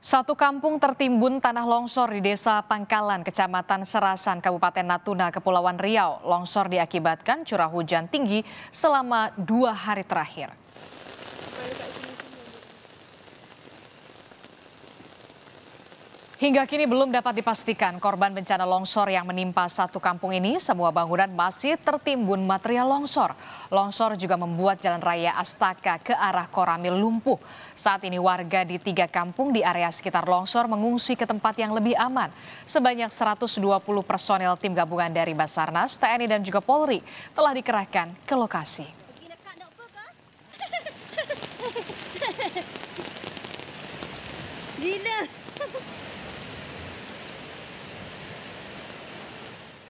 Satu kampung tertimbun tanah longsor di Desa Pangkalan, Kecamatan Serasan, Kabupaten Natuna, Kepulauan Riau. Longsor diakibatkan curah hujan tinggi selama dua hari terakhir. Hingga kini belum dapat dipastikan korban bencana longsor yang menimpa satu kampung ini, semua bangunan masih tertimbun material longsor. Longsor juga membuat jalan raya Astaka ke arah Koramil lumpuh. Saat ini warga di tiga kampung di area sekitar longsor mengungsi ke tempat yang lebih aman. Sebanyak 120 personel tim gabungan dari Basarnas, TNI dan juga Polri telah dikerahkan ke lokasi.